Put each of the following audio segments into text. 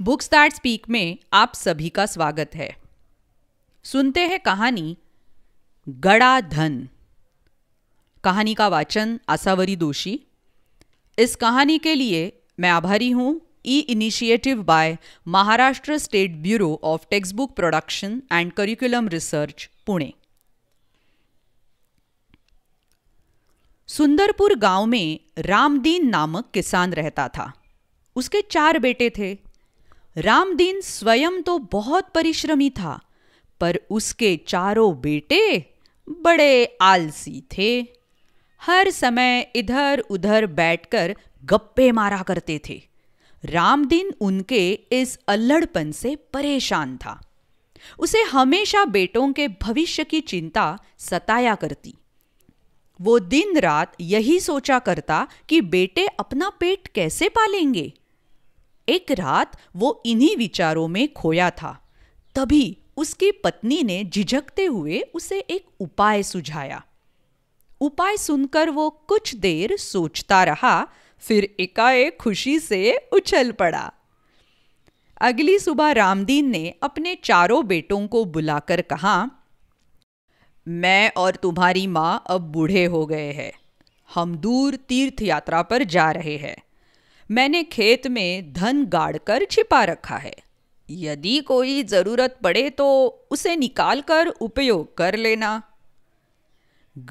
books that speak में आप सभी का स्वागत है सुनते हैं कहानी गड़ा धन कहानी का वाचन आसावरी दोषी इस कहानी के लिए मैं आभारी हूं ई initiative by Maharashtra state bureau of text book production and curriculum research Pune Sundarpur गांव में रामदीन नामक किसान रहता था उसके चार बेटे थे रामदीन स्वयं तो बहुत परिश्रमी था पर उसके चारों बेटे बड़े आलसी थे हर समय इधर उधर बैठकर गप्पे मारा करते थे रामदीन उनके इस अल्लड़पन से परेशान था उसे हमेशा बेटों के भविष्य की चिंता सताया करती वो दिन रात यही सोचा करता कि बेटे अपना पेट कैसे पालेंगे एक रात वो इन्हीं विचारों में खोया था तभी उसकी पत्नी ने झिझकते हुए उसे एक उपाय सुझाया उपाय सुनकर वो कुछ देर सोचता रहा फिर एकाएक खुशी से उछल पड़ा अगली सुबह रामदीन ने अपने चारों बेटों को बुलाकर कहा मैं और तुम्हारी माँ अब बूढ़े हो गए हैं हम दूर तीर्थ यात्रा पर जा रहे हैं मैंने खेत में धन गाड़कर छिपा रखा है यदि कोई जरूरत पड़े तो उसे निकाल कर उपयोग कर लेना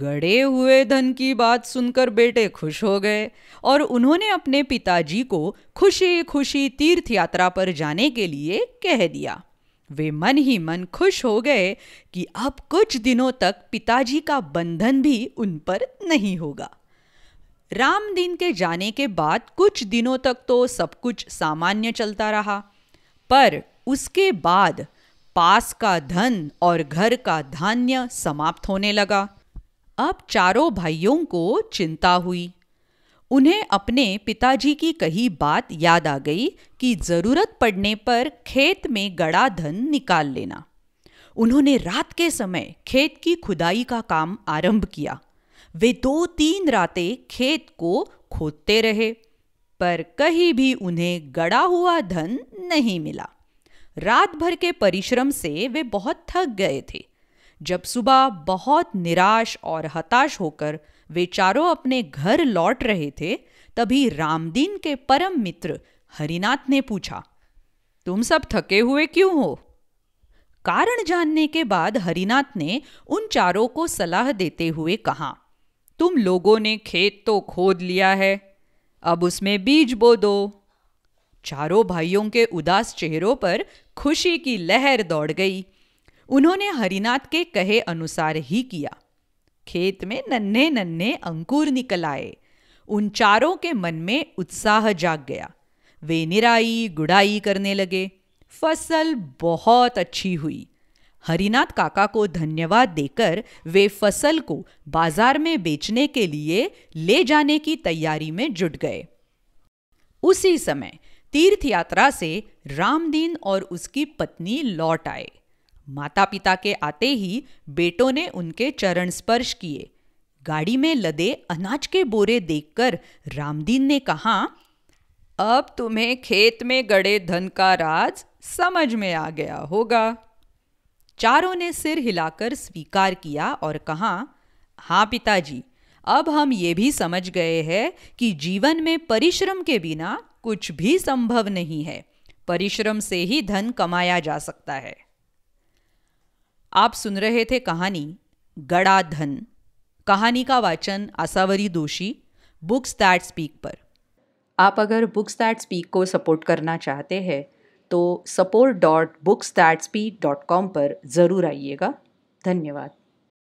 गड़े हुए धन की बात सुनकर बेटे खुश हो गए और उन्होंने अपने पिताजी को खुशी खुशी तीर्थ यात्रा पर जाने के लिए कह दिया वे मन ही मन खुश हो गए कि अब कुछ दिनों तक पिताजी का बंधन भी उन पर नहीं होगा राम दिन के जाने के बाद कुछ दिनों तक तो सब कुछ सामान्य चलता रहा पर उसके बाद पास का धन और घर का धान्य समाप्त होने लगा अब चारों भाइयों को चिंता हुई उन्हें अपने पिताजी की कही बात याद आ गई कि जरूरत पड़ने पर खेत में गड़ा धन निकाल लेना उन्होंने रात के समय खेत की खुदाई का काम आरंभ किया वे दो तीन रातें खेत को खोदते रहे पर कहीं भी उन्हें गड़ा हुआ धन नहीं मिला रात भर के परिश्रम से वे बहुत थक गए थे जब सुबह बहुत निराश और हताश होकर वे चारों अपने घर लौट रहे थे तभी रामदीन के परम मित्र हरिनाथ ने पूछा तुम सब थके हुए क्यों हो कारण जानने के बाद हरिनाथ ने उन चारों को सलाह देते हुए कहा तुम लोगों ने खेत तो खोद लिया है अब उसमें बीज बो दो चारों भाइयों के उदास चेहरों पर खुशी की लहर दौड़ गई उन्होंने हरिनाथ के कहे अनुसार ही किया खेत में नन्हे नन्हे अंकुर निकल आए उन चारों के मन में उत्साह जाग गया वे निराई गुड़ाई करने लगे फसल बहुत अच्छी हुई हरिनाथ काका को धन्यवाद देकर वे फसल को बाजार में बेचने के लिए ले जाने की तैयारी में जुट गए उसी समय तीर्थ यात्रा से रामदीन और उसकी पत्नी लौट आए माता पिता के आते ही बेटों ने उनके चरण स्पर्श किए गाड़ी में लदे अनाज के बोरे देखकर रामदीन ने कहा अब तुम्हें खेत में गड़े धन का राज समझ में आ गया होगा चारों ने सिर हिलाकर स्वीकार किया और कहा हाँ पिताजी अब हम ये भी समझ गए हैं कि जीवन में परिश्रम के बिना कुछ भी संभव नहीं है परिश्रम से ही धन कमाया जा सकता है आप सुन रहे थे कहानी गड़ा धन कहानी का वाचन आसावरी दोषी बुक्स दैट स्पीक पर आप अगर बुक्स दैट स्पीक को सपोर्ट करना चाहते हैं तो support dot books that speed dot com पर ज़रूर आइएगा धन्यवाद